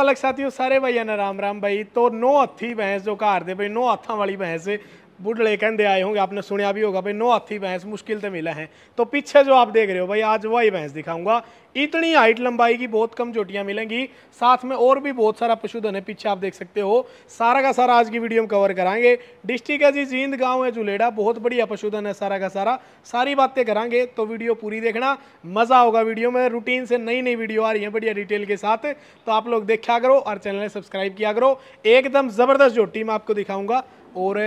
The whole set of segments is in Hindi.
ਪਾਲਕ ਸਾਥੀਓ ਸਾਰੇ ਭਾਈਆਂ ਨੂੰ ਰਾਮ ਰਾਮ ਭਾਈ ਤੋਂ ਨੋ ਹੱਥੀ ਭੈਂਸ ਜੋ ਘਰ ਦੇ ਭਾਈ ਨੋ ਹੱਥਾਂ ਵਾਲੀ ਭੈਂਸ बुढ़ले कहते आए होंगे आपने सुनया भी होगा भाई नौ हाथी भैंस मुश्किल से मिला है तो पीछे जो आप देख रहे हो भाई आज वही भैंस दिखाऊंगा इतनी हाइट लंबाई की बहुत कम चोटियाँ मिलेंगी साथ में और भी बहुत सारा पशुधन है पीछे आप देख सकते हो सारा का सारा आज की वीडियो में कवर कराएंगे डिस्ट्रिक्ट है जी जींद गाँव है जुलेड़ा बहुत बढ़िया पशुधन है सारा का सारा सारी बातें कराएंगे तो वीडियो पूरी देखना मज़ा होगा वीडियो में रूटीन से नई नई वीडियो आ रही है बढ़िया डिटेल के साथ तो आप लोग देखा करो और चैनल सब्सक्राइब किया करो एकदम ज़बरदस्त जोटी मैं आपको दिखाऊंगा और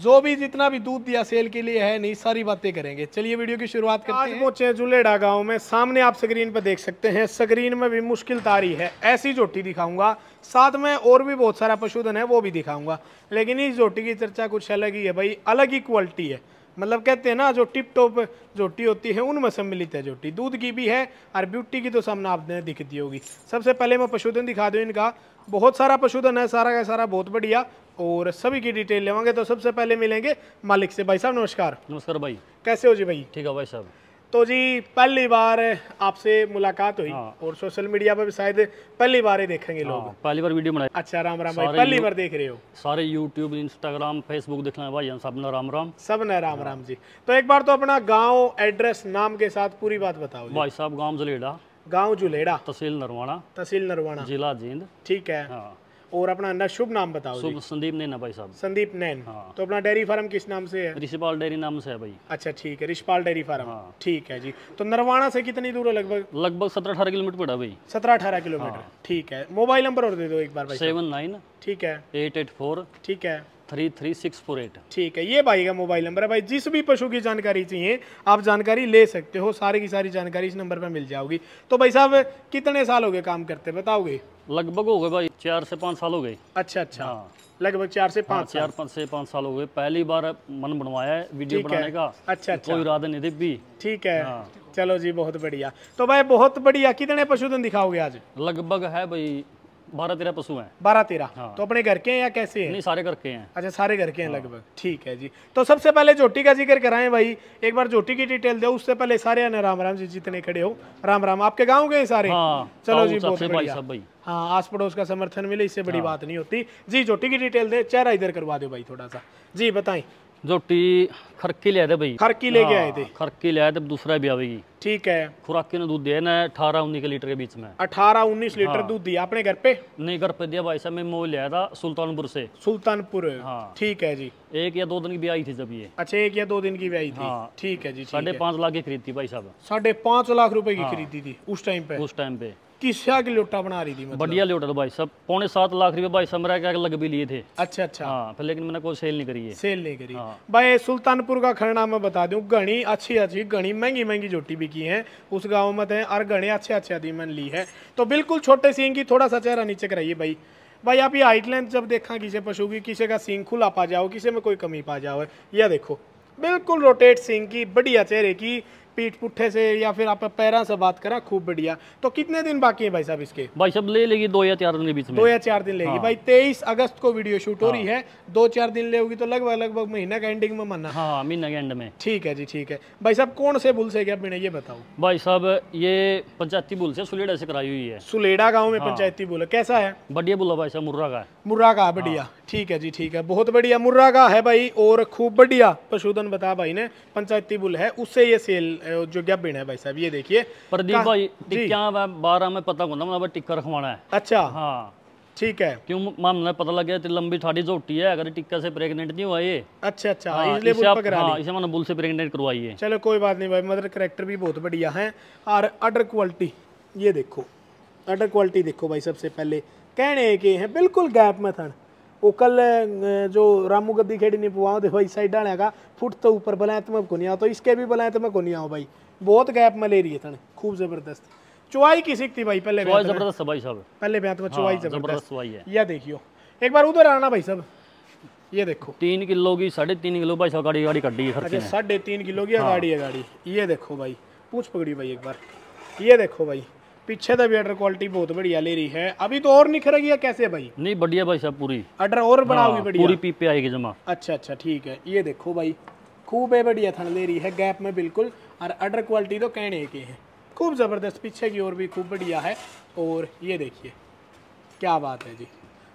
जो भी जितना भी दूध दिया सेल के लिए है नहीं सारी बातें करेंगे चलिए वीडियो की शुरुआत करते आज हैं पहुंचे जुलेडा गांव में सामने आप स्क्रीन पर देख सकते हैं स्क्रीन में भी मुश्किल तारी है ऐसी जोटी दिखाऊंगा साथ में और भी बहुत सारा पशुधन है वो भी दिखाऊंगा लेकिन इस जोटी की चर्चा कुछ अलग ही है भाई अलग ही क्वालिटी है मतलब कहते हैं ना जो टिप टॉप जोटी होती है उनमें सम्मिलित है जोटी दूध की भी है और ब्यूटी की तो सामने आपने दिख दी होगी सबसे पहले मैं पशुधन दिखा दूँ इनका बहुत सारा पशुधन है सारा का सारा बहुत बढ़िया और सभी की डिटेल लेवांगे तो सबसे पहले मिलेंगे मालिक से भाई साहब नमस्कार नमस्कार भाई कैसे हो जी भाई ठीक है भाई साहब तो जी पहली बार आपसे मुलाकात हुई हाँ। और सोशल मीडिया पर शायद पहली बार ही देखेंगे लोग हाँ। पहली बार वीडियो बनाई अच्छा राम राम भाई पहली बार देख रहे हो सारे यूट्यूब इंस्टाग्राम फेसबुक देखना है भाई सब ना राम राम सब ना राम हाँ। राम जी तो एक बार तो अपना गाँव एड्रेस नाम के साथ पूरी बात बताओ भाई साहब गाँव जुलेड़ा गाँव जुलेड़ा तहसील नरवाना तहसील नरवाना जिला जींद ठीक है हाँ और अपना ना शुभ नाम बताओ शुभ संदीप नैन भाई साहब संदीप नैन हाँ। तो अपना डेयरी फार्म किस नाम से है ऋषिपाल डेयरी नाम से है भाई अच्छा ठीक है ऋषिपाल डेयरी फार्म हाँ। है जी तो नरवाना से कितनी दूर है लगभग लगभग सत्रह अठारह किलोमीटर पड़ा भाई सत्रह अठारह हाँ। किलोमीटर ठीक है मोबाइल नंबर और दे दो एक बार सेवन नाइन ठीक है एट एट फोर ठीक है three three six four eight ठीक है ये भाई का मोबाइल नंबर है भाई जिस भी पशु की जानकारी चाहिए आप जानकारी ले सकते हो सारी की सारी जानकारी इस नंबर पर मिल जाओगी तो भाई साहब कितने साल हो गए काम करते बताओगे लगभग हो गए भाई चार से पाँच साल हो गए अच्छा अच्छा हाँ। लगभग चार से पाँच हाँ, चार पाँच से पाँच साल हो गए पहली बार मन बनवाया है वीडियो बनाने का अच्छा अच्छा कोई इरादा नहीं थी भी ठीक है हाँ। चलो जी बहुत बढ़िया तो भाई बहुत बढ़िया कितने पशुधन दिखाओगे आज लगभग है भाई बारह तेरह पशु हैं बारह तेरह हाँ। तो अपने घर के हैं या कैसे हैं नहीं सारे घर के हैं अच्छा सारे घर के हैं हाँ। लगभग ठीक है जी तो सबसे पहले जोटी का जिक्र कराएं भाई एक बार जोटी की डिटेल दो उससे पहले सारे आने राम राम जी जितने खड़े हो राम राम आपके गाँव के सारे हाँ, चलो जी बहुत हाँ आस पड़ोस का समर्थन मिले इससे बड़ी हाँ। बात नहीं होती जी जोटी की डिटेल दे चेहरा इधर करवा दो भाई थोड़ा सा जी बताए जो टी खरकी ले भाई खरकी लेके आए थे हाँ, खरकी ले दूसरा भी आवेगी ठीक है खुराकी ने दूध दिया ना अठारह उन्नीस लीटर के बीच में अठारह उन्नीस लीटर हाँ। दूध दिया अपने घर पे नहीं घर पे दिया भाई साहब मैं मोल लिया था सुल्तानपुर से सुल्तानपुर हाँ है जी एक या दो दिन की भी थी जब ये अच्छा एक या दो दिन की भी थी हाँ। ठीक है जी साढ़े पाँच लाख की खरीदी भाई साहब साढ़े पाँच लाख रूपये की खरीदी थी उस टाइम पे उस टाइम पे किसा की लोटा बना रही थी मतलब? बढ़िया लोटा तो भाई साहब पौने सात लाख रुपए भाई साहब क्या लग भी लिए थे अच्छा अच्छा हाँ लेकिन मैंने कोई सेल नहीं करी है सेल नहीं करी हाँ। भाई सुल्तानपुर का खरना मैं बता दूं घनी अच्छी अच्छी घनी महंगी महंगी जोटी बिकी है उस गाँव में थे तो और घने अच्छे अच्छे अधिमन ली है तो बिल्कुल छोटे सिंह की थोड़ा सा चेहरा नीचे कराइए भाई भाई आप ये हाइट लेंथ जब देखा किसी पशु की किसी का सींग खुला पा जाओ किसी में कोई कमी पा जाओ यह देखो बिल्कुल रोटेट सिंह की बढ़िया चेहरे की पीठ पुठे से या फिर आप पैर से बात करा खूब बढ़िया तो कितने दिन बाकी है भाई साहब इसके भाई साहब ले लेगी दो या चार दिन के बीच में दो या चार दिन लेगी हाँ। भाई तेईस अगस्त को वीडियो शूट हो रही हाँ। है दो चार दिन ले होगी तो लगभग लगभग महीना हाँ, के एंडिंग में मना हाँ महीना के एंड में ठीक है जी ठीक है भाई साहब कौन से भूल से गया मैंने ये बताओ भाई साहब ये पंचायती भूल से सुलेडा से कराई हुई है सुलेडा गाँव में हाँ। पंचायती भूल कैसा है बढ़िया बोला भाई साहब मुर्रा का मुर्रा का बढ़िया ठीक है जी ठीक है बहुत बढ़िया मुर्रा का है भाई और खूब बढ़िया पशुधन बता भाई ने पंचायती बुल है उससे ये सेल जो गैबिन है भाई साहब ये देखिए प्रदीप भाई टिक्किया बारह में पता होना मतलब टिक्कर रखवाना है अच्छा हाँ ठीक है क्यों मामले पता लग गया लंबी ठाड़ी जो उठी है अगर टिक्का से प्रेग्नेंट नहीं हुआ ये अच्छा अच्छा हाँ, इसलिए बुल पकड़ा हाँ, इसे मैंने बुल से प्रेग्नेंट करवाई है चलो कोई बात नहीं भाई मदर करेक्टर भी बहुत बढ़िया है और अडर क्वालिटी ये देखो अडर क्वालिटी देखो भाई सबसे पहले कहने के हैं बिल्कुल गैप में थन वो कल जो रामू गद्दी खेड़ी नहीं पुआ दे भाई साइड आने का फुट तो ऊपर बलाएं में को नहीं आओ तो इसके भी बलाएं में को नहीं आओ भाई बहुत गैप में ले रही है थने खूब जबरदस्त चुवाई की सीखती भाई पहले तो। जबरदस्त भाई साहब पहले ब्यात तो में चुवाई हाँ, जबरदस्त चुवाई है यह देखियो एक बार उधर आना भाई साहब ये देखो तीन किलो की साढ़े तीन किलो भाई साहब गाड़ी गाड़ी कटी है अच्छा, साढ़े तीन किलो की हाँ। गाड़ी है गाड़ी ये देखो भाई पूछ पकड़ी भाई एक बार ये देखो भाई पीछे तो ਵੀ क्वालिटी बहुत बढ़िया ले रही है अभी तो और निखर गया कैसे भाई नहीं बढ़िया भाई साहब पूरी अडर और बनाओगी हाँ, बढ़िया पूरी पीपे आएगी जमा अच्छा अच्छा ठीक है ये देखो भाई खूब है बढ़िया थन ले रही है गैप में बिल्कुल और अडर क्वालिटी तो कहने के हैं खूब ज़बरदस्त पीछे की और भी खूब बढ़िया है और ये देखिए क्या बात है जी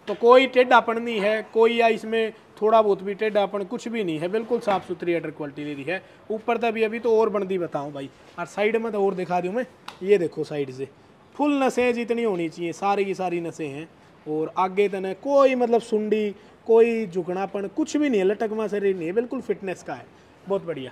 तो कोई टेढ़ापन नहीं है कोई या इसमें थोड़ा बहुत भी टेढ़ापन कुछ भी नहीं है बिल्कुल साफ़ सुथरी अडर क्वालिटी ले रही है ऊपर तभी अभी तो और बनती बताऊँ भाई और साइड में तो और दिखा दूँ मैं ये देखो साइड से फुल नसें जितनी होनी चाहिए सारी की सारी नसें हैं और आगे तने तो कोई मतलब सुंडी कोई झुकनापन कुछ भी नहीं है लटकमा शरीर नहीं है बिल्कुल फिटनेस का है बहुत बढ़िया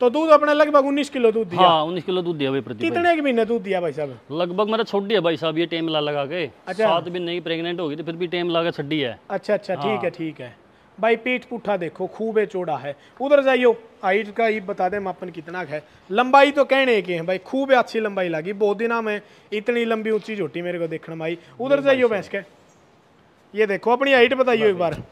तो दूध अपने लगभग 19 किलो दूध दिया हाँ 19 किलो दूध दिया भाई प्रदीप कितने के महीने दूध दिया भाई साहब लगभग मेरा छोटी है भाई साहब ये टेम ला लगा के अच्छा सात भी नहीं प्रेग्नेंट होगी तो फिर भी टेम लगा छड्डी है अच्छा अच्छा ठीक है हाँ। ठीक है भाई पीठ पुठा देखो खूब चौड़ा है उधर जाइयो हाइट का ये बता दे मापन कितना है लंबाई तो कहने के हैं भाई खूब अच्छी लंबाई लगी बहुत दिन में इतनी लंबी ऊंची झोटी मेरे को देखने में आई उधर जाइयो भैंस के ये देखो अपनी हाइट बताइयो एक बार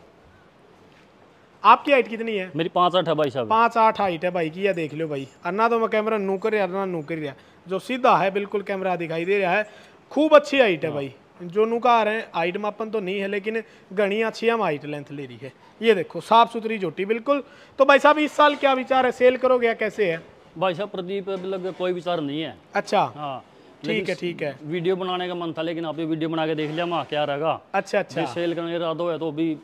आपकी हाइट कितनी है मेरी पाँच आठ है भाई साहब पाँच आठ हाइट है भाई की यह देख लो भाई अन्ना तो मैं कैमरा नू कर अन्ना नू कर जो सीधा है बिल्कुल कैमरा दिखाई दे रहा है खूब अच्छी हाइट है हाँ। भाई जो नुकार हैं हाइट मापन तो नहीं है लेकिन घनी अच्छी हम हाइट लेंथ ले रही है ये देखो साफ सुथरी जोटी बिल्कुल तो भाई साहब इस साल क्या विचार है सेल करोगे या कैसे है भाई साहब प्रदीप मतलब कोई विचार नहीं है अच्छा हाँ। ठीक है ठीक है वीडियो बनाने का मन था लेकिन आपने वीडियो बना के देख लिया वहाँ क्या रहेगा अच्छा अच्छा सेल करने इरादा है तो अभी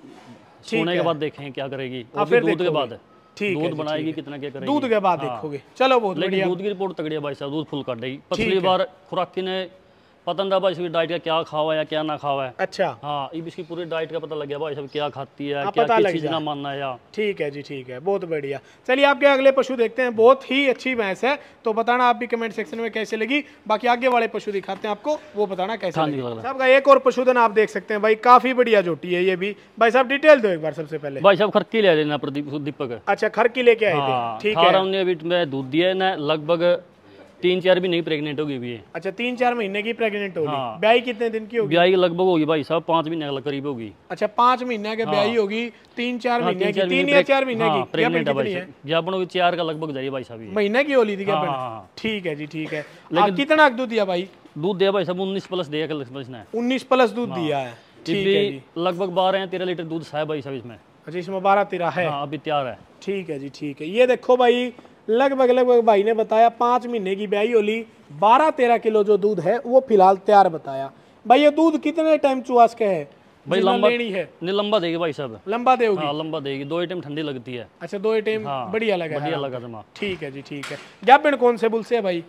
सोने के बाद देखें क्या करेगी हाँ, फिर दूध के बाद दूध बनाएगी कितना क्या करेगी दूध के बाद हाँ। देखोगे चलो बहुत लेकिन दूध की रिपोर्ट तगड़ी है भाई साहब दूध फुल कर देगी पिछली बार खुराकी ने पता नहीं भाई डाइट का क्या खावा है क्या ना खावा है अच्छा हाँ इब इसकी पूरी डाइट का पता लग गया भाई सब क्या खाती है हाँ, क्या किस चीज ना मानना है यार ठीक है जी ठीक है बहुत बढ़िया चलिए आपके अगले पशु देखते हैं बहुत ही अच्छी भैंस है तो बताना आप भी कमेंट सेक्शन में कैसे लगी बाकी आगे वाले पशु दिखाते हैं आपको वो बताना कैसे आपका हाँ एक और पशुधन आप देख सकते हैं भाई काफी बढ़िया जोटी है ये भी भाई साहब डिटेल दो एक बार सबसे पहले भाई साहब खरकी ले लेना दीपक अच्छा खरकी लेके आए हाँ, ठीक है दूध दिया लगभग तीन चार महीने की प्रेगनेंट होगी भी अच्छा तीन चार महीने की प्रेगनेंट होगी हाँ। ब्याई कितने दिन की होगी ब्याई लगभग होगी भाई साहब पांच महीने के करीब होगी अच्छा पांच महीने के ब्याई हाँ। होगी तीन चार हाँ, महीने की तीन या चार महीने की प्रेगनेंट हाँ, है भाई ज्ञापन होगी चार का लगभग जाइए भाई साहब महीने की होली थी ठीक है जी ठीक है लेकिन कितना दूध दिया भाई दूध दिया भाई साहब उन्नीस प्लस दिया उन्नीस प्लस दूध दिया है लगभग बारह या तेरह लीटर दूध साहब भाई साहब इसमें अच्छा इसमें बारह तेरह है अभी तैयार है ठीक है जी ठीक है ये देखो भाई लगभग लगभग भाई ने बताया पाँच महीने की ब्याई होली बारह तेरह किलो जो दूध है वो फिलहाल तैयार बताया भाई ये दूध कितने टाइम चुआस के है भाई लंबा लेनी है नहीं लंबा देगी भाई साहब लंबा देगी हाँ, लंबा देगी दो ही ठंडी लगती है अच्छा दो ही हाँ, बढ़िया लगा बढ़िया लगा जमा हाँ। ठीक है जी ठीक है गाभिन कौन से बुल से है भाई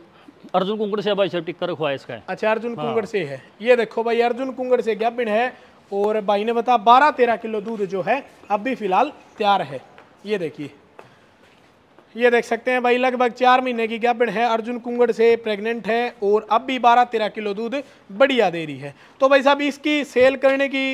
अर्जुन कुंगड़ से भाई साहब टिक्कर हुआ इसका अच्छा अर्जुन हाँ। कुंगड़ से है ये देखो भाई अर्जुन कुंगड़ से गाभिन है और भाई ने बताया बारह तेरह किलो दूध जो है अब भी फिलहाल तैयार है ये देखिए ये देख सकते हैं भाई लगभग चार महीने की गैपिन है अर्जुन कुंगड़ से प्रेग्नेंट है और अब भी बारह तेरह किलो दूध बढ़िया दे रही है तो भाई साहब इसकी सेल करने की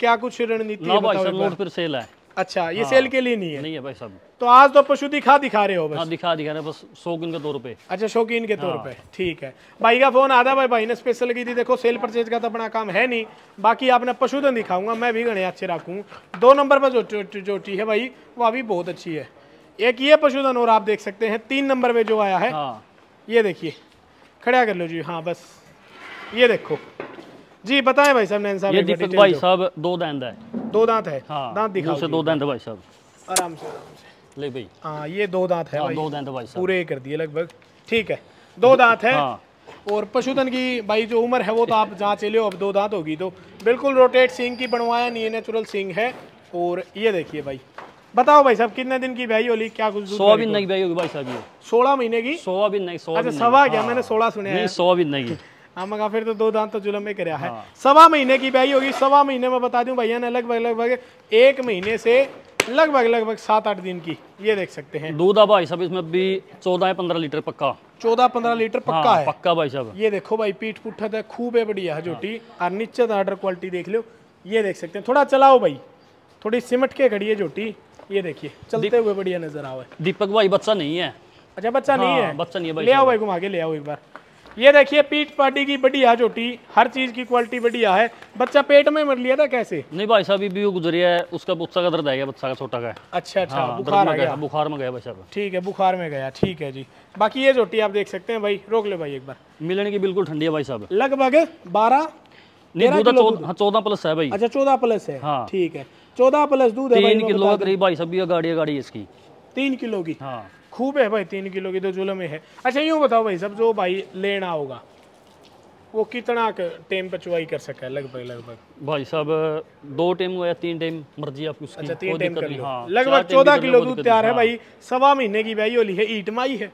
क्या कुछ रणनीति है सेल है अच्छा ये हाँ, सेल के लिए नहीं है नहीं है भाई साहब तो आज तो पशु दिखा दिखा रहे हो बस हाँ, दिखा दिखा रहे बस शौकीन के तौर पे अच्छा शौकीन के तौर हाँ। पे ठीक है भाई का फोन आधा भाई भाई ने स्पेशल की थी देखो सेल परचेज का तो अपना काम है नहीं बाकी आपने पशुधन दिखाऊंगा मैं भी गणे अच्छे रखूँ दो नंबर पर जो चोटी है भाई वो अभी बहुत अच्छी है एक ये पशुधन और आप देख सकते हैं तीन नंबर में जो आया है हाँ। ये देखिए खड़ा कर लो जी हाँ बस ये देखो जी बताएं भाई साहब नैन साहब ये दीपक भाई साहब दो दांत है दो दांत है हाँ, दांत दिखाओ से दो दांत भाई साहब आराम से आराम से ले भाई हाँ ये दो दांत है हाँ, भाई दो दांत भाई साहब पूरे कर दिए लगभग ठीक है दो दांत है हाँ। और पशुधन की भाई जो उम्र है वो तो आप जाँच ले अब दो दांत होगी तो बिल्कुल रोटेट सिंग की बनवाया नहीं है नेचुरल सिंग है और ये देखिए भाई बताओ भाई साहब कितने दिन की ब्याई होली क्या कुछ सौ ब्याई होगी भाई साहब ये सोलह महीने की सोलह भी नहीं सोलह अच्छा, सवा क्या मैंने हाँ। सोलह सुने सोलह भी नहीं हम हाँ, फिर तो दो दांत तो जुलम में कराया है हाँ। सवा महीने की ब्याई होगी सवा महीने में बता दूं भैया ने लगभग लगभग एक महीने से लगभग लगभग सात आठ दिन की ये देख सकते हैं दूध भाई साहब इसमें भी चौदह पंद्रह लीटर पक्का चौदह पंद्रह लीटर पक्का हाँ, है पक्का भाई साहब ये देखो भाई पीठ पुठा है तो खूब है बढ़िया है जोटी और निश्चित आर्डर क्वालिटी देख लो ये देख सकते हैं थोड़ा चलाओ भाई थोड़ी सिमट के घड़ी है जोटी ये देखिए चलते हुए बढ़िया नजर आवे दीपक भाई बच्चा नहीं है अच्छा बच्चा नहीं हाँ, है बच्चा नहीं है ले आओ भाई घुमा के ले आओ एक बार ये देखिए पीठ पार्टी की बढ़िया चोटी हर चीज की क्वालिटी बढ़िया है बच्चा पेट में मर लिया था कैसे नहीं भाई साहब अभी गुजरी है उसका बच्चा का दर्द आ गया बच्चा का छोटा का अच्छा अच्छा हाँ, बुखार में गया बुखार में गया बच्चा ठीक है बुखार में गया ठीक है जी बाकी ये चोटी आप देख सकते हैं भाई रोक ले भाई एक बार मिलने की बिल्कुल ठंडी है भाई साहब लगभग बारह तो चौदह प्लस हाँ, है भाई अच्छा चौदह प्लस है हाँ। ठीक है चौदह प्लस दूध है तीन किलो करीब भाई सभी गाड़ी गाड़ी इसकी तीन किलो की हाँ खूब है भाई तीन किलो की तो जुलम में है अच्छा यूँ बताओ भाई सब जो भाई लेना होगा वो कितना टाइम पर चुवाई कर सका है लगभग लगभग भाई साहब दो टाइम या तीन टाइम मर्जी आप उसकी अच्छा तीन टाइम कर हाँ, लगभग चौदह तो किलो दूध तैयार है हाँ। भाई सवा महीने की भाई होली है ईट माई है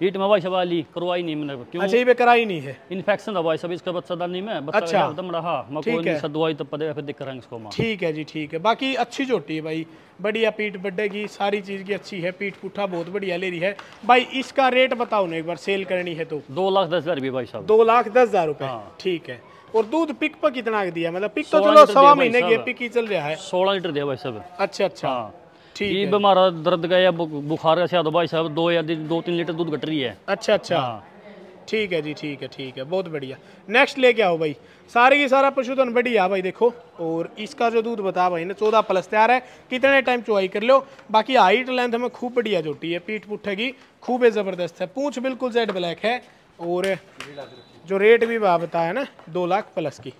हीट में वैसे वाली करवाई नहीं मैंने क्यों अच्छा ये कराई नहीं है इन्फेक्शन हुआ सब इसका बच्चा दानी में बच्चा अच्छा एकदम रहा मैं कोई नहीं सदवाई तो पड़ेगा फिर दिख करेंगे इसको ठीक है जी ठीक है बाकी अच्छी जोटी है भाई बढ़िया पीठ बड्डे की सारी चीज की अच्छी है पीठ पुठा बहुत बढ़िया ले रही है भाई इसका रेट बताओ ना एक बार सेल करनी है तो दो लाख दस हजार भाई साहब दो लाख दस हजार रुपए हाँ। ठीक है और दूध पिक पर कितना दिया मतलब पिक तो चलो सवा महीने की पिक ही चल रहा है सोलह लीटर दिया भाई साहब अच्छा अच्छा हाँ। ये बीमारा दर्द का या बुखार का शायद भाई साहब दो या दो तीन लीटर दूध घट रही है अच्छा अच्छा हाँ। ठीक है जी ठीक है ठीक है बहुत बढ़िया नेक्स्ट लेके आओ भाई सारे की सारा पशुधन बढ़िया भाई देखो और इसका जो दूध बता भाई ना चौदह प्लस तैयार है कितने टाइम चुवाई कर लो बाकी हाइट लेंथ में खूब बढ़िया जोटी है पीठ पुठे की खूब ज़बरदस्त है पूछ बिल्कुल जेड ब्लैक है और जो रेट भी बताया ना दो लाख प्लस की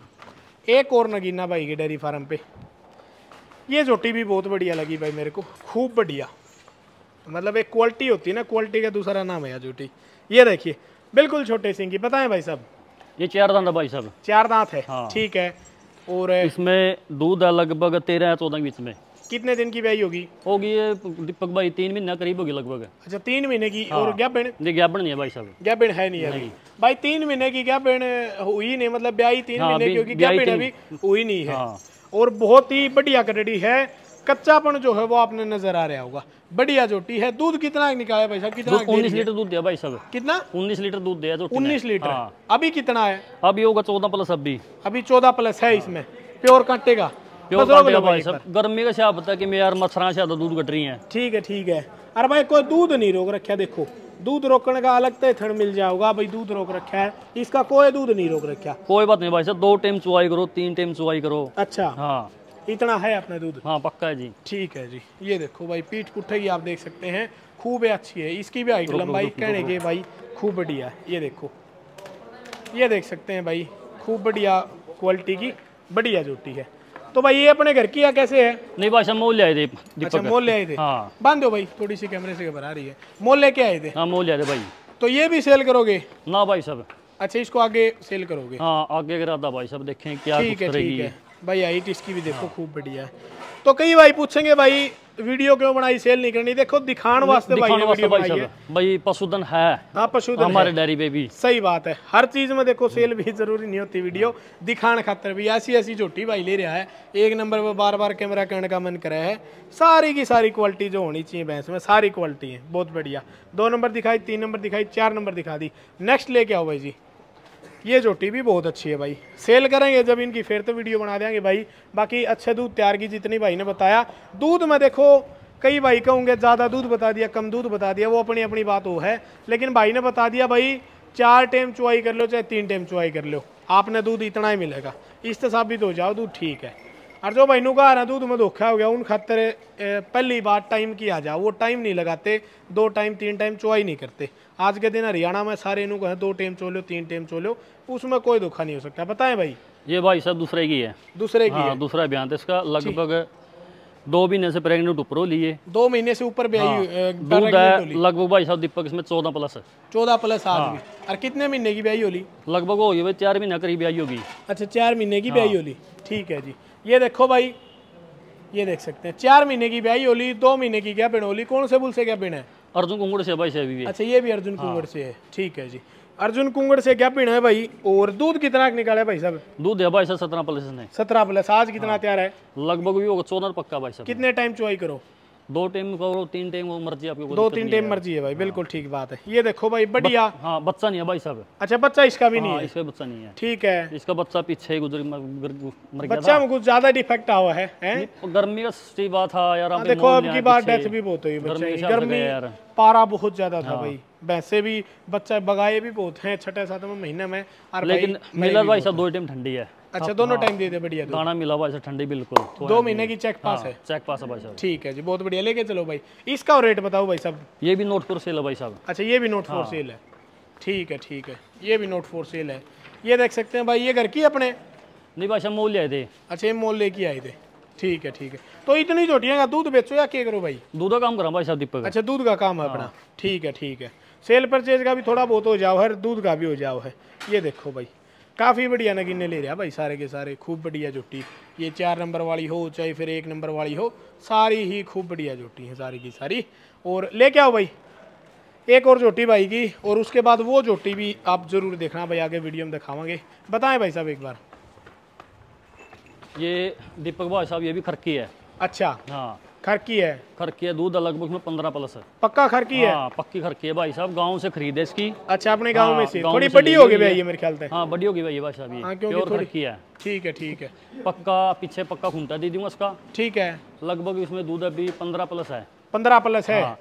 एक और नगीना भाई की डेयरी फार्म पे ये जोटी भी बहुत बढ़िया लगी भाई मेरे को खूब बढ़िया मतलब एक क्वालिटी होती है ना क्वालिटी का दूसरा नाम है यार जोटी ये देखिए बिल्कुल छोटे सिंह की बताएं भाई साहब ये चार दांत है भाई साहब चार दांत है हाँ। ठीक है और इसमें दूध है लगभग तेरह चौदह बीच में कितने दिन की ब्याई होगी होगी ये दीपक भाई तीन महीना करीब होगी लगभग अच्छा तीन महीने की हाँ। और बेण नहीं गैपिण नहीं है भाई साहब बेण है नहीं नहीं। भाई तीन महीने की क्या बेण हुई नहीं मतलब ब्याई तीन हाँ, महीने की होगी बेण अभी हुई नहीं है हाँ। और बहुत ही बढ़िया करड़ी है कच्चापन जो है वो आपने नजर आ रहा होगा बढ़िया जोटी है दूध कितना निकाला भाई साहब कितना उन्नीस लीटर दूध दिया भाई साहब कितना उन्नीस लीटर दूध दिया उन्नीस लीटर हाँ। अभी कितना है अभी होगा चौदह प्लस अभी अभी चौदह प्लस है इसमें प्योर कांटे का गर्मी का हिसाब पता की यार मच्छर शाह दूध कट रही है ठीक है ठीक है अरे भाई कोई दूध नहीं रोक रखा देखो दूध रोकने का अलग तथण मिल जाओगा भाई दूध रोक रखा है इसका कोई दूध नहीं रोक रखा कोई बात नहीं भाई साहब दो टाइम चुवाई करो तीन टाइम चुवाई करो अच्छा हाँ इतना है अपना दूध हाँ पक्का है जी ठीक है जी ये देखो भाई पीठ पुठे की आप देख सकते हैं खूब अच्छी है इसकी भी आई लंबाई कहने के भाई खूब बढ़िया ये देखो ये देख सकते हैं भाई खूब बढ़िया क्वालिटी की बढ़िया जूटी है तो भाई ये अपने घर की या कैसे है नहीं भाई मोल ले आए थे अच्छा मोल ले आए थे हाँ बांध दो भाई थोड़ी सी कैमरे से घबरा रही है मोल लेके आए थे हाँ मोल ले आए थे भाई तो ये भी सेल करोगे ना भाई सब अच्छा इसको आगे सेल करोगे हाँ आगे था भाई सब देखें क्या ठीक है ठीक है भाई टी इसकी भी देखो खूब बढ़िया है तो कई भाई पूछेंगे भाई ਵੀਡੀਓ क्यों बनाई सेल नहीं करनी देखो ਦਿਖਾਣ ਵਾਸਤੇ ਭਾਈ ਦਿਖਾਣ भाई चल भाई पशुधन है हाँ पशुधन हमारे डेयरी पे भी सही बात है हर चीज में देखो सेल भी जरूरी नहीं होती वीडियो दिखान खातर भी ऐसी ऐसी झोटी भाई ले रहा है एक नंबर पर बार बार कैमरा करने का मन करा है सारी की सारी क्वालिटी जो होनी चाहिए भैंस में सारी क्वालिटी है बहुत बढ़िया दो नंबर दिखाई तीन नंबर दिखाई चार नंबर दिखा दी नेक्स्ट लेके आओ भाई जी ये जोटी भी बहुत अच्छी है भाई सेल करेंगे जब इनकी फिर तो वीडियो बना देंगे भाई बाकी अच्छे दूध तैयार की जितनी भाई ने बताया दूध में देखो कई भाई कहूँगे ज़्यादा दूध बता दिया कम दूध बता दिया वो अपनी अपनी बात वो है लेकिन भाई ने बता दिया भाई चार टाइम चुवाई कर लो चाहे तीन टाइम चुवाई कर लो आपने दूध इतना ही मिलेगा इस तो साबित हो जाओ दूध ठीक है और जो भाई का हरा दूध में धोखा हो गया उन खातर पहली बार टाइम की आ जा वो टाइम नहीं लगाते दो टाइम तीन टाइम चौवाई नहीं करते आज के दिन हरियाणा में सारे इनू कहें दो टाइम चो लो तीन टाइम चो लो उसमें कोई धोखा नहीं हो सकता बताएं भाई ये भाई सब दूसरे की है दूसरे की हाँ, दूसरा बयान इसका लगभग दो महीने से प्रेग्नेंट ऊपर लिए दो महीने से ऊपर हाँ, लगभग भाई साहब दीपक इसमें चौदह प्लस है चौदह प्लस हाँ। और कितने महीने की ब्याई होली लगभग होगी भाई चार महीने करीब ब्याई होगी अच्छा चार महीने की ब्याई हाँ। होली ठीक है जी ये देखो भाई ये देख सकते हैं चार महीने की ब्याई होली दो महीने की क्या बिन होली कौन से बुल से क्या बिन है अर्जुन कुंगड़ से भाई से भी अच्छा ये भी अर्जुन हाँ। कुंगड़ से है ठीक है जी अर्जुन कुंगड़ से क्या पीना है भाई और दूध कितना निकाले है भाई साहब दूध है भाई साहब सत्रह प्लस सत्रह प्लस आज कितना हाँ। तैयार है लगभग भी होगा चौदह पक्का भाई साहब कितने टाइम चुवाई करो दो टाइम करो तीन टाइम वो मर्जी आपकी दो तीन टाइम मर्जी है भाई हाँ। बिल्कुल ठीक बात है ये देखो भाई बढ़िया हाँ बच्चा नहीं है भाई सब अच्छा बच्चा इसका भी हाँ, नहीं है इसका बच्चा नहीं है ठीक है इसका बच्चा पीछे गुजर बच्चा में कुछ ज्यादा डिफेक्ट आवा है, है? तो गर्मी का बात था हाँ यार देखो अब की डेथ भी बहुत हुई गर्मी पारा बहुत ज्यादा था भाई वैसे भी बच्चा बगाए भी बहुत है छठे सातवें महीने में लेकिन मिलर भाई साहब दो टाइम ठंडी है अच्छा दोनों टाइम दे दे बढ़िया दाना मिला हुआ ठंडी बिल्कुल दो महीने की चेक पास हाँ, है चेक पास है भाई ठीक है जी बहुत बढ़िया लेके चलो भाई इसका रेट बताओ भाई साहब ये भी नोट फोर सेल है भाई साहब अच्छा ये भी नोट फोर सेल है ठीक है ठीक है ये भी नोट फोर सेल है ये देख सकते हैं भाई ये घर की अपने नहीं भाई साहब मोल ले आए थे अच्छा ये मोल लेके आए थे ठीक है ठीक है तो इतनी छोटियाँ का दूध बेचो या क्या करो भाई दूध का काम करो भाई साहब दीपक अच्छा दूध का काम है अपना हाँ। ठीक है ठीक है सेल परचेज का भी थोड़ा बहुत हो जाओ है दूध का भी हो जाओ है ये देखो भाई काफ़ी बढ़िया नगीने ले रहा भाई सारे के सारे खूब बढ़िया जोटी ये चार नंबर वाली हो चाहे फिर एक नंबर वाली हो सारी ही खूब बढ़िया जोटी हैं सारी की सारी और ले आओ भाई एक और जोटी भाई की और उसके बाद वो जोटी भी आप ज़रूर देखना भाई आगे वीडियो में दिखावागे बताएं भाई साहब एक बार ये दीपक भाई साहब ये भी खरकी है अच्छा हाँ खरकी है खरकी है दूध अलग में पंद्रह प्लस है पक्का खरकी है हाँ, पक्की खरकी है भाई साहब गांव से खरीदे इसकी अच्छा अपने गांव हाँ, में से थोड़ी बड़ी होगी ये मेरे ख्याल से हाँ बड़ी होगी भाई भाई साहब ये हाँ, प्योर खरकी है ठीक है ठीक है पक्का पीछे पक्का खूंटा दे दूंगा इसका ठीक है लगभग इसमें दूध अभी पंद्रह प्लस है पंद्रह प्लस है हाँ।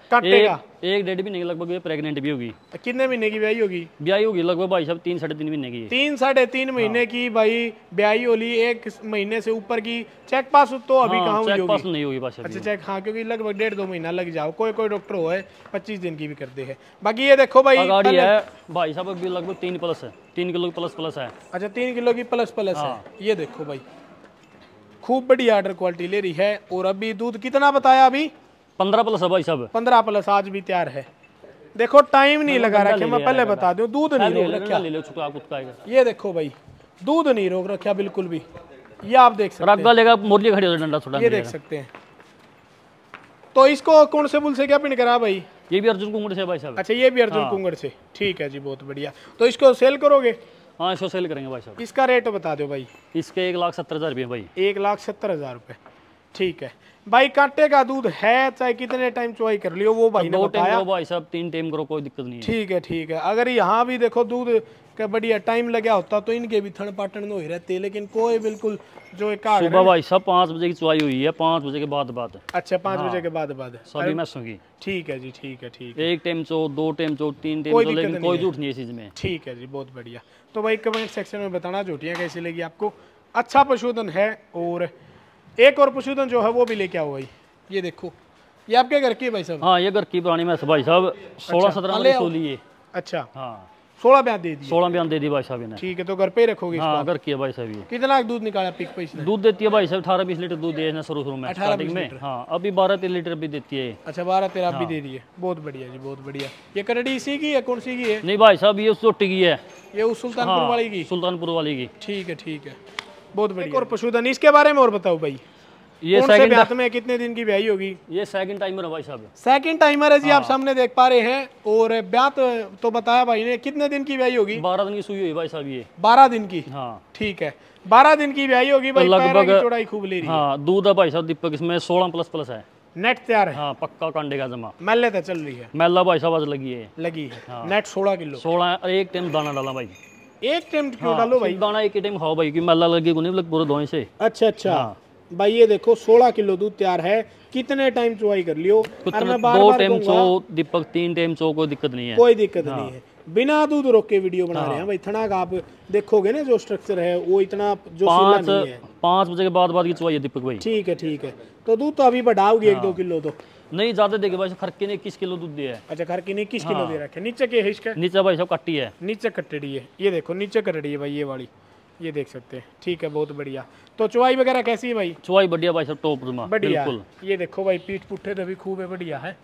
एक, डेढ़ महीने की लगभग प्रेगनेंट भी होगी कितने महीने की ब्याई होगी ब्याई होगी लगभग भाई साहब तीन साढ़े तीन महीने की तीन साढ़े तीन महीने हाँ। की भाई ब्याई होली एक महीने से ऊपर की चेक पास तो अभी हाँ, कहाँ चेक पास नहीं होगी अच्छा चेक हाँ क्योंकि लगभग डेढ़ दो महीना लग जाओ कोई कोई डॉक्टर हो पच्चीस दिन की भी करते है बाकी ये देखो भाई गाड़ी है भाई साहब अभी लगभग तीन प्लस है तीन किलो की प्लस प्लस है अच्छा तीन किलो की प्लस प्लस है हाँ। ये देखो भाई खूब बड़ी आर्डर क्वालिटी ले रही है और अभी दूध कितना बताया अभी पंद्रह प्लस भाई साहब पंद्रह प्लस आज भी तैयार है देखो टाइम नहीं लगा रखे मैं पहले बता दू दूध नहीं रोक रखा ले ये देखो भाई दूध नहीं रोक रखा बिल्कुल भी ये आप देख सकते लेगा मुरली खड़ी हो डंडा थोड़ा ये देख सकते हैं तो इसको कौन से बुल से क्या पिंड करा भाई ये भी अर्जुन कुंगड़ से भाई साहब अच्छा ये भी अर्जुन हाँ। कुंगड़ से ठीक है जी बहुत बढ़िया तो इसको सेल करोगे हाँ इसको सेल करेंगे भाई साहब इसका रेट बता दो भाई इसके एक लाख सत्तर हज़ार रुपये भाई एक लाख सत्तर हज़ार रुपये ठीक है भाई कांटे का दूध है चाहे कितने टाइम चुवाई कर लियो वो भाई ने बताया भाई साहब तीन टाइम करो कोई दिक्कत नहीं ठीक है ठीक है अगर यहाँ भी देखो दूध का बढ़िया टाइम लगा होता तो इनके भी थड़ पाटन हो ही रहते लेकिन कोई बिल्कुल जो एक सुबह भाई साहब पाँच बजे की चुवाई हुई है पाँच बजे के बाद बाद अच्छा पाँच बजे हाँ। के बाद बाद सभी मैं सुखी ठीक है जी ठीक है ठीक है एक टाइम चो दो टाइम चो तीन टाइम कोई कोई झूठ नहीं है चीज में ठीक है जी बहुत बढ़िया तो भाई कमेंट सेक्शन में बताना झूठियाँ कैसी लगी आपको अच्छा पशुधन है और एक और पशुधन जो है वो भी लेके आओ भाई ये देखो ये आपके घर की भाई साहब हाँ ये घर की पुरानी में भाई साहब अच्छा। सोलह सत्रह हाँ, सोलिए अच्छा हाँ। सोलह बयान दे दी सोलह बयान दे दी भाई साहब ने ठीक है तो घर पे ही रखोगे हाँ घर की है भाई साहब कितना दूध निकाला पिक पैसे दूध देती है भाई साहब अठारह बीस लीटर दूध दिया शुरू शुरू में स्टार्टिंग में हाँ अभी बारह तेरह लीटर भी देती है अच्छा बारह तेरह हाँ। भी दे दिए बहुत बढ़िया जी बहुत बढ़िया ये करडी इसी की है कौन सी की है नहीं भाई साहब ये उस चोटी की है ये उस सुल्तानपुर हाँ, वाली की सुल्तानपुर वाली की ठीक है ठीक है बहुत बढ़िया और पशुधन इसके बारे में और बताओ भाई ये सेकंड में कितने दिन की ब्याई होगी ये सेकंड टाइमर है भाई साहब सेकंड टाइमर है जी आप हाँ। सामने देख पा रहे हैं और ब्यात तो-, तो बताया भाई ने कितने दिन की ब्याई होगी बारह दिन की सुई हुई भाई साहब ये बारह दिन की हाँ ठीक है बारह दिन की ब्याई होगी भाई लगभग चौड़ाई खूब ले रही हाँ दूध है भाई साहब दीपक इसमें सोलह प्लस प्लस है नेट तैयार है हाँ, पक्का कांडे का जमा मैले तो चल रही है मैला भाई साहब आज लगी है लगी है हाँ। नेट सोलह किलो सोलह एक टाइम दाना डाला भाई एक टाइम क्यों हाँ, डालो भाई दाना एक टाइम हाँ खाओ भाई कि मेला लगे को नहीं लग मतलब पूरा धोए से अच्छा अच्छा हाँ। भाई ये देखो 16 किलो दूध तैयार है कितने टाइम चुवाई कर लियो तो मतलब दो टाइम चो दीपक तीन टाइम चो कोई दिक्कत नहीं है कोई दिक्कत नहीं है बिना दूध रोक के वीडियो बना रहे हैं भाई थना का आप देखोगे ना जो स्ट्रक्चर है वो इतना जो पाँच पाँच बजे के बाद बाद की चुवाई है दीपक भाई ठीक है ठीक है तो दूध तो अभी बढ़ाओगी एक दो किलो तो नहीं ज्यादा देगी भाई खरकी ने किस किलो दूध दिया है अच्छा खरकी ने किस किलो हाँ। दे रखे नीचे के है इसका नीचे भाई सब कट्टी है नीचे कटड़ी है ये देखो नीचे कटड़ी है भाई ये वाली ये देख सकते हैं ठीक है बहुत बढ़िया तो चुवाई वगैरह कैसी है भाई चुवाई बढ़िया भाई सब टॉप रुमा बढ़िया ये देखो भाई पीठ पुठे तो भी खूब है बढ़िया है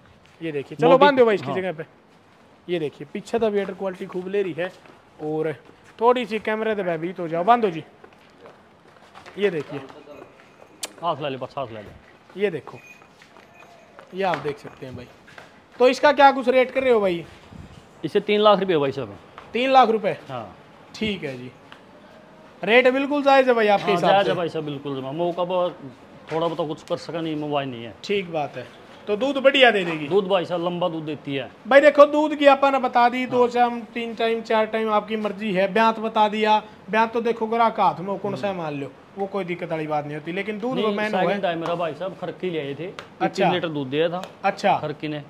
ये देखिए चलो बांध दो भाई इसकी हाँ। जगह पे ये देखिए पीछे तो वेटर क्वालिटी खूब ले रही है और थोड़ी सी कैमरे तो भयभीत हो जाओ बांधो जी ये देखिए हाथ ले ले बस हाथ ले ले ये देखो ये आप देख सकते हैं भाई तो इसका क्या कुछ रेट कर रहे हो भाई इसे तीन लाख रुपये भाई साहब तीन लाख रुपए हाँ ठीक है जी रेट बिल्कुल जायज है भाई आपके हाँ, हिसाब हाँ, से भाई साहब बिल्कुल मौका बहुत थोड़ा बहुत कुछ कर सका नहीं मोबाइल नहीं है ठीक बात है तो दूध बढ़िया दे देगी दूध भाई साहब लंबा दूध देती है भाई देखो दूध की आपने बता दी दो चम हाँ। तीन टाइम चार टाइम आपकी मर्जी है ब्यांत बता दिया ब्यांत तो देखो ग्राहक हाथ में कौन सा मान लो वो कोई दिक्कत वाली बात नहीं होती लेकिन दूध मैन तो हुआ मेरा भाई साहब खरकी ले थे अच्छा लीटर दूध दिया था अच्छा खरकी ने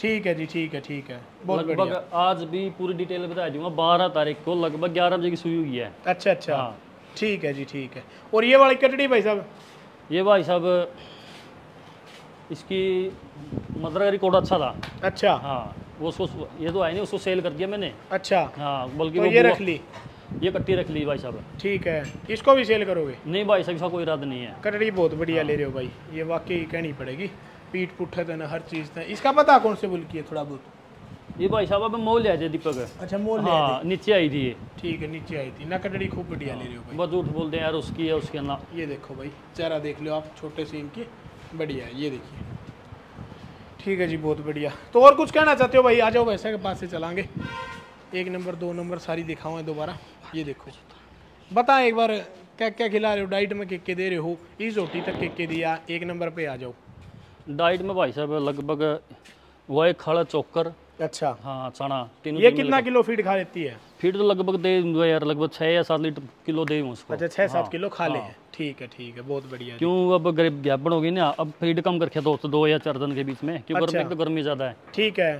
ठीक है जी ठीक है ठीक है बहुत लगभग आज भी पूरी डिटेल बता दूंगा बारह तारीख को लगभग ग्यारह बजे की सुई हुई है अच्छा अच्छा हाँ। ठीक है जी ठीक है और ये वाली कटड़ी भाई साहब ये भाई साहब इसकी मदर का रिकॉर्ड अच्छा था अच्छा हाँ वो उसको ये तो आई नहीं उसको सेल कर दिया मैंने अच्छा हाँ बल्कि तो ये रख ली ये कट्टी रख ली भाई साहब ठीक है इसको भी सेल करोगे नहीं भाई साहब इसका कोई इरादा नहीं है कटड़ी बहुत बढ़िया हाँ। ले रहे हो भाई ये वाकई कहनी पड़ेगी पीठ पुठे थे हर चीज़ थे इसका पता कौन से बोल की है थोड़ा बहुत ये भाई साहब अब मोल लिया दीपक अच्छा मोल हाँ नीचे आई थी ये ठीक है नीचे आई थी ना कटड़ी खूब बढ़िया ले रहे हो भाई बोलते हैं यार उसकी है उसके ना ये देखो भाई चेहरा देख लो आप छोटे से इनकी बढ़िया है ये देखिए ठीक है जी बहुत बढ़िया तो और कुछ कहना चाहते हो भाई आ जाओ वैसे के पास से चलाएंगे एक नंबर दो नंबर सारी दिखाऊँ दोबारा ये देखो बताएं एक बार क्या क्या खिला रहे हो डाइट में किक्के दे रहे हो इस रोटी तक किक्के दिया एक नंबर पे आ जाओ डाइट में भाई साहब लगभग वह खड़ा चोकर अच्छा हाँ चना तीन ये कितना किलो फीड खा लेती है फीड तो लगभग दे यार लगभग छः या सात लीटर किलो दे उसको अच्छा छः सात हाँ, किलो खा ले हाँ। ठीक है ठीक है बहुत बढ़िया क्यों अब गरीब गैपन होगी ना अब फीड कम करके दो, दो या चार दिन के बीच में क्योंकि अच्छा। गर्मी ज़्यादा है ठीक है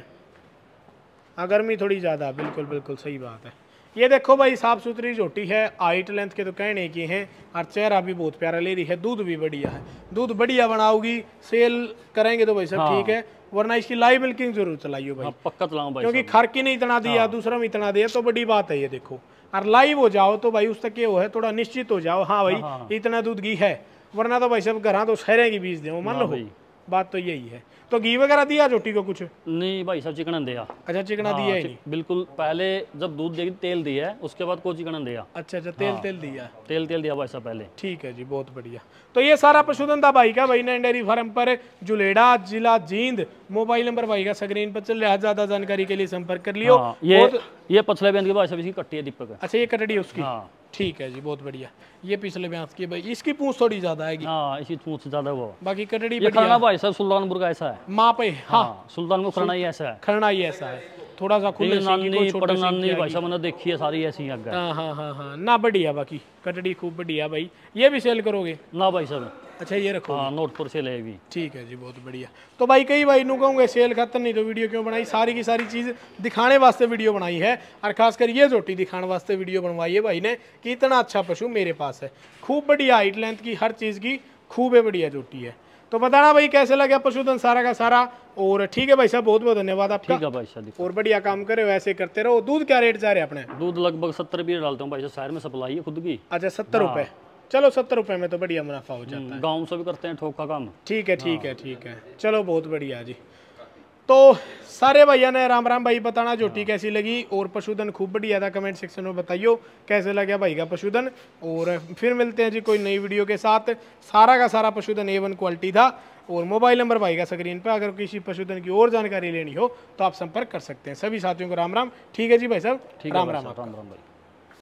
हाँ गर्मी थोड़ी ज़्यादा बिल्कुल बिल्कुल सही बात है ये देखो भाई साफ़ सुथरी रोटी है हाइट लेंथ के तो कहने की हैं और चेहरा भी बहुत प्यारा ले रही है दूध भी बढ़िया है दूध बढ़िया बनाओगी सेल करेंगे तो भाई ठीक हाँ। ठीक है वरना इसकी लाइव मिल्किंग जरूर चलाइयो भाई हाँ, पक्का चलाओ भाई क्योंकि खर की नहीं इतना दिया हाँ। दूसरा में इतना दिया तो बड़ी बात है ये देखो और लाइव हो जाओ तो भाई उस तक ये वो है थोड़ा निश्चित हो जाओ हाँ भाई हाँ, हाँ। इतना दूध घी है वरना तो भाई सब घर तो शहरें की बीज दे मान हाँ लो बात तो यही है तो घी वगैरह दिया रोटी को कुछ नहीं भाई साहब चिकन दिया अच्छा चिकन हाँ, दिया है बिल्कुल पहले जब दूध देगी तेल दिया है उसके बाद को चिकन दिया अच्छा अच्छा तेल हाँ, तेल दिया तेल तेल दिया भाई साहब पहले ठीक है जी बहुत बढ़िया तो ये सारा पशुधन था भाई का भाई ने डेयरी फार्म पर जुलेड़ा जिला जींद मोबाइल नंबर भाई का स्क्रीन पर चल रहा है ज्यादा जानकारी के लिए संपर्क कर लियो हाँ, ये ये पछले बैंड के भाई साहब इसकी कट्टी है दीपक अच्छा ये कटड़ी है उसकी हाँ ठीक है जी बहुत बढ़िया ये पिछले ब्यास की भाई इसकी पूछ थोड़ी ज्यादा आएगी हाँ इसकी पूछ ज्यादा वो बाकी कटड़ी ये खरना भाई साहब सुल्तानपुर का ऐसा है माँ पे हाँ, सुल्तानपुर सुल्तान खरना ही ऐसा है खरना ही ऐसा है थोड़ा सा खुले नानी पड़नानी भाई साहब मैंने देखी है सारी ऐसी आगे हाँ हाँ हाँ हाँ ना बढ़िया बाकी कटड़ी खूब बढ़िया भाई ये भी सेल करोगे ना भाई साहब अच्छा ये रखो हाँ नोटपुर से लेगी ठीक है जी बहुत बढ़िया तो भाई कई भाई नू कहूँगे सेल खत्म नहीं तो वीडियो क्यों बनाई सारी की सारी चीज़ दिखाने वास्ते वीडियो बनाई है और खासकर ये रोटी दिखाने वास्ते वीडियो बनवाई है भाई ने कि इतना अच्छा पशु मेरे पास है खूब बढ़िया हाइट लेंथ की हर चीज़ की खूब ही बढ़िया रोटी है तो बताना भाई कैसे लगे पशुधन सारा का सारा और ठीक है भाई साहब बहुत बहुत धन्यवाद ठीक है भाई साहब और बढ़िया काम करे वैसे करते रहो दूध क्या रेट जा रहे हैं अपने दूध लगभग सत्तर रुपये डालता हूँ भाई साहब शहर में सप्लाई है खुद की अच्छा सत्तर हाँ। रुपये चलो सत्तर रुपए में तो बढ़िया मुनाफा हो जाता हम्म, है गाँव से भी करते हैं ठोक का काम ठीक है ठीक हाँ। है ठीक है चलो बहुत बढ़िया जी तो सारे भैया ने राम राम भाई बताना जोटी हाँ। कैसी लगी और पशुधन खूब बढ़िया था कमेंट सेक्शन में बताइयो कैसे लगा भाई का पशुधन और फिर मिलते हैं जी कोई नई वीडियो के साथ सारा का सारा पशुधन ए वन क्वालिटी था और मोबाइल नंबर भाई का स्क्रीन पर अगर किसी पशुधन की और जानकारी लेनी हो तो आप संपर्क कर सकते हैं सभी साथियों को राम राम ठीक है जी भाई साहब राम राम राम राम भाई